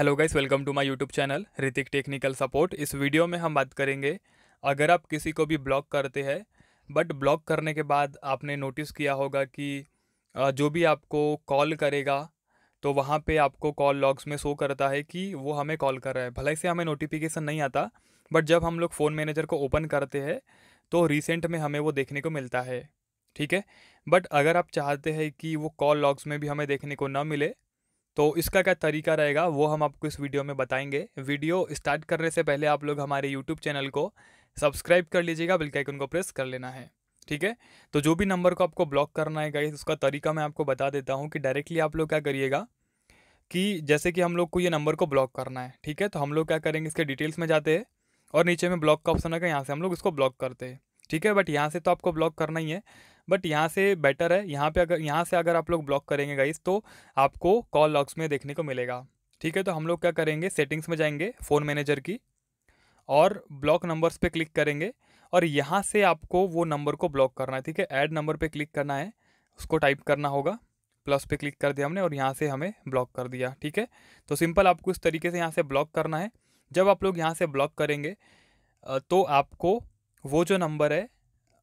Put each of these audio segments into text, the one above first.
hello guys welcome to my YouTube channel Hritik technical support इस video में हम बात करेंगे अगर आप किसी को भी ब्लॉक करते हैं बट ब्लॉक करने के बाद आपने नोटिस किया होगा कि जो भी आपको कॉल करेगा तो वहाँ पे आपको कॉल लॉग्स में शो करता है कि वो हमें कॉल कर रहा है भले से हमें नोटिफिकेशन नहीं आता बट जब हम लोग फ़ोन मैनेजर को ओपन करते हैं तो रिसेंट में हमें वो देखने को मिलता है ठीक है बट अगर आप चाहते हैं कि वो कॉल लॉग्स में भी हमें देखने को ना मिले तो इसका क्या तरीका रहेगा वो हम आपको इस वीडियो में बताएंगे वीडियो स्टार्ट करने से पहले आप लोग हमारे यूट्यूब चैनल को सब्सक्राइब कर लीजिएगा बिल्कुल आइकन को प्रेस कर लेना है ठीक है तो जो भी नंबर को आपको ब्लॉक करना है गाइस उसका तरीका मैं आपको बता देता हूँ कि डायरेक्टली आप लोग क्या करिएगा कि जैसे कि हम लोग को ये नंबर को ब्लॉक करना है ठीक है तो हम लोग क्या करेंगे इसके डिटेल्स में जाते हैं और नीचे में ब्लॉक का ऑप्शन होगा यहाँ से हम लोग इसको ब्लॉक करते हैं ठीक है बट यहाँ से तो आपको ब्लॉक करना ही है बट यहाँ से बेटर है यहाँ पे अगर यहाँ से अगर आप लोग ब्लॉक करेंगे गाइस तो आपको कॉल लॉक्स में देखने को मिलेगा ठीक है तो हम लोग क्या करेंगे सेटिंग्स में जाएंगे फ़ोन मैनेजर की और ब्लॉक नंबर्स पे क्लिक करेंगे और यहाँ से आपको वो नंबर को ब्लॉक करना है ठीक है ऐड नंबर पे क्लिक करना है उसको टाइप करना होगा प्लस पे क्लिक कर दिया हमने और यहाँ से हमें ब्लॉक कर दिया ठीक है तो सिंपल आपको इस तरीके से यहाँ से ब्लॉक करना है जब आप लोग यहाँ से ब्लॉक करेंगे तो आपको वो जो नंबर है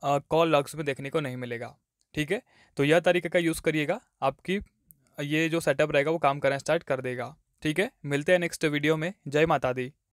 कॉल लॉग्स में देखने को नहीं मिलेगा ठीक है तो यह तरीके का यूज़ करिएगा आपकी ये जो सेटअप रहेगा वो काम करना स्टार्ट कर देगा ठीक है मिलते हैं नेक्स्ट वीडियो में जय माता दी